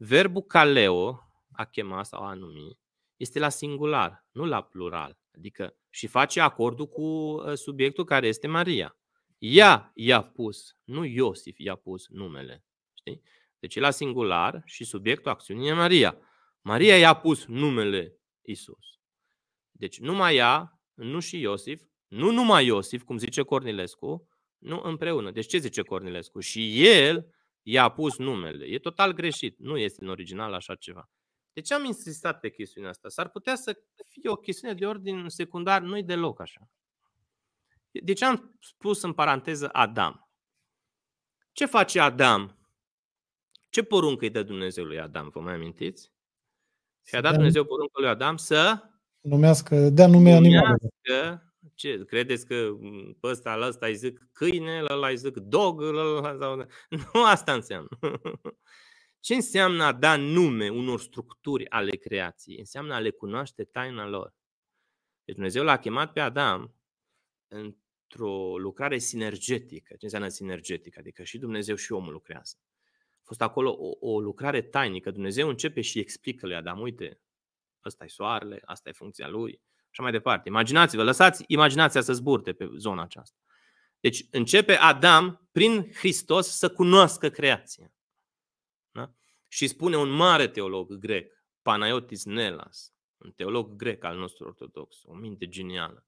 Verbul caleo, a chema sau a numi, este la singular, nu la plural. Adică și face acordul cu ă, subiectul care este Maria. Ea i-a pus, nu Iosif i-a pus numele. Știi? Deci e la singular și subiectul acțiunii e Maria. Maria i-a pus numele Isus. Deci numai ea, nu și Iosif, nu numai Iosif, cum zice Cornilescu, nu împreună. Deci ce zice Cornilescu? Și el i-a pus numele. E total greșit. Nu este în original așa ceva. De ce am insistat pe chestiunea asta? S-ar putea să fie o chestiune de ordin secundar, nu-i deloc așa. De ce am spus în paranteză Adam? Ce face Adam? Ce poruncă îi dă Dumnezeu lui Adam? Vă mai amintiți? Și a dat Dumnezeu poruncă lui Adam să numească, dea nume numească ce, credeți că mm, pe ăsta, la ăsta îi zic câine, la ăla îi zic dog, la ăla, sau... Nu asta înseamnă. Ce înseamnă a da nume unor structuri ale creației? Înseamnă a le cunoaște taina lor. Deci Dumnezeu l-a chemat pe Adam într-o lucrare sinergetică. Ce înseamnă sinergetică? Adică și Dumnezeu și omul lucrează. A fost acolo o, o lucrare tainică. Dumnezeu începe și explică lui Adam, uite, ăsta e soarele, asta e funcția lui, așa mai departe. Imaginați-vă, lăsați imaginația să zburte pe zona aceasta. Deci începe Adam, prin Hristos, să cunoască creația. Da? Și spune un mare teolog grec, Panayotis Nelas, un teolog grec al nostru ortodox, o minte genială.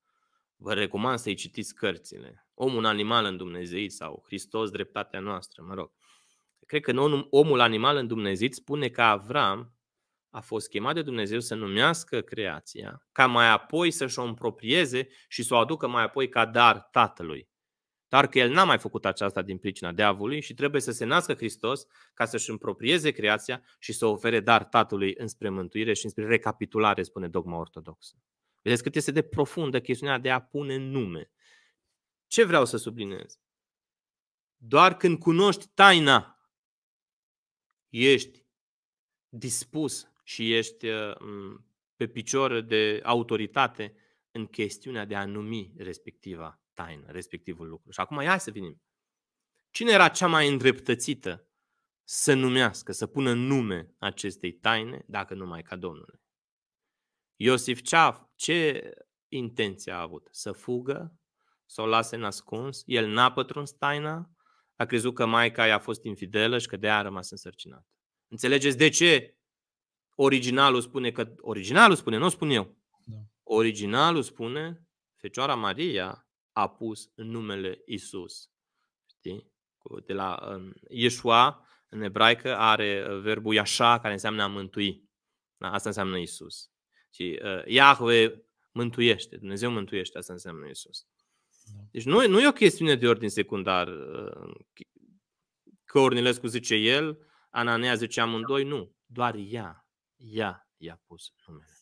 Vă recomand să-i citiți cărțile. Omul animal în Dumnezeu sau Hristos, dreptatea noastră, mă rog. Cred că omul animal în Dumnezeu spune că Avram a fost chemat de Dumnezeu să numească creația, ca mai apoi să-și o împroprieze și să o aducă mai apoi ca dar Tatălui. Dar că el n-a mai făcut aceasta din pricina diavolului și trebuie să se nască Hristos ca să-și împroprieze creația și să ofere dar Tatălui înspre mântuire și înspre recapitulare, spune dogma ortodoxă. Vedeți cât este de profundă chestiunea de a pune nume. Ce vreau să subliniez? Doar când cunoști taina, ești dispus și ești uh, pe picior de autoritate în chestiunea de a numi respectiva taină, respectivul lucru. Și acum ia să venim. Cine era cea mai îndreptățită să numească, să pună nume acestei taine, dacă numai ca Domnul? Iosif Ceaf, ce intenție a avut? Să fugă? Să o lase nascuns? El n-a pătruns taina? A crezut că maica i-a fost infidelă și că de-aia a rămas însărcinată. Înțelegeți de ce Originalul spune că originalul spune, nu spun eu. Da. Originalul spune Fecioara Maria a pus în numele Isus. Știi? De la um, Iesua, în ebraică, are uh, verbul Iașa, care înseamnă a mântui. Da? Asta înseamnă Isus. Și uh, Yahweh mântuiește, Dumnezeu mântuiește, asta înseamnă Isus. Da. Deci nu, nu e o chestiune de ordin secundar. Uh, că Ornilescu zice el, Anania zice amândoi, nu. Doar ea ia, ja, pus numele.